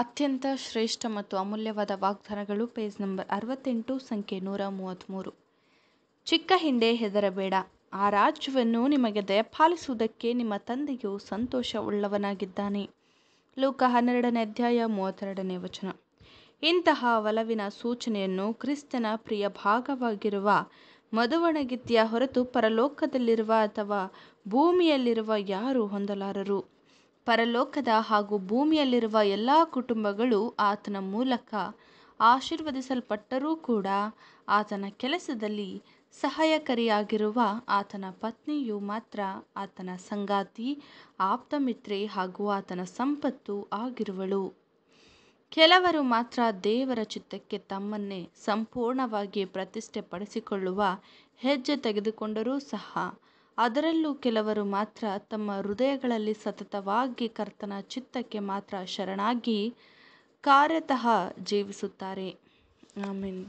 ಅತ್ಯಂತ ಶ್ರೇಷ್ಠ ಮತ್ತು ಅಮೂಲ್ಯವಾದ ವಾಗ್ದಾನಗಳು ಪೇಜ್ ನಂಬರ್ ಅರವತ್ತೆಂಟು ಸಂಖ್ಯೆ ನೂರ ಮೂವತ್ತ್ಮೂರು ಚಿಕ್ಕ ಹಿಂದೆ ಹೆದರಬೇಡ ಆ ರಾಜ್ಯವನ್ನು ನಿಮಗೆ ದಯಪಾಲಿಸುವುದಕ್ಕೆ ನಿಮ್ಮ ತಂದೆಯು ಸಂತೋಷವುಳ್ಳವನಾಗಿದ್ದಾನೆ ಲೋಕ ಹನ್ನೆರಡನೇ ಅಧ್ಯಾಯ ಮೂವತ್ತೆರಡನೇ ವಚನ ಇಂತಹ ಒಲವಿನ ಸೂಚನೆಯನ್ನು ಕ್ರಿಸ್ತನ ಪ್ರಿಯ ಭಾಗವಾಗಿರುವ ಮದುವಣಗಿತ್ತಿಯ ಹೊರತು ಪರಲೋಕದಲ್ಲಿರುವ ಅಥವಾ ಭೂಮಿಯಲ್ಲಿರುವ ಯಾರು ಹೊಂದಲಾರರು ಪರಲೋಕದ ಹಾಗೂ ಭೂಮಿಯಲ್ಲಿರುವ ಎಲ್ಲ ಕುಟುಂಬಗಳು ಆತನ ಮೂಲಕ ಆಶೀರ್ವದಿಸಲ್ಪಟ್ಟರೂ ಕೂಡ ಆತನ ಕೆಲಸದಲ್ಲಿ ಸಹಾಯಕರಿಯಾಗಿರುವ ಆತನ ಪತ್ನಿಯು ಮಾತ್ರ ಆತನ ಸಂಗಾತಿ ಆಪ್ತಮಿತ್ರೆ ಹಾಗೂ ಆತನ ಸಂಪತ್ತು ಆಗಿರುವಳು ಕೆಲವರು ಮಾತ್ರ ದೇವರ ಚಿತ್ತಕ್ಕೆ ತಮ್ಮನ್ನೇ ಸಂಪೂರ್ಣವಾಗಿ ಪ್ರತಿಷ್ಠೆಪಡಿಸಿಕೊಳ್ಳುವ ಹೆಜ್ಜೆ ತೆಗೆದುಕೊಂಡರೂ ಸಹ ಅದರಲ್ಲೂ ಕೆಲವರು ಮಾತ್ರ ತಮ್ಮ ಹೃದಯಗಳಲ್ಲಿ ಸತತವಾಗಿ ಕರ್ತನ ಚಿತ್ತಕ್ಕೆ ಮಾತ್ರ ಶರಣಾಗಿ ಕಾರ್ಯತಃ ಜೀವಿಸುತ್ತಾರೆ ಆಮೇನ್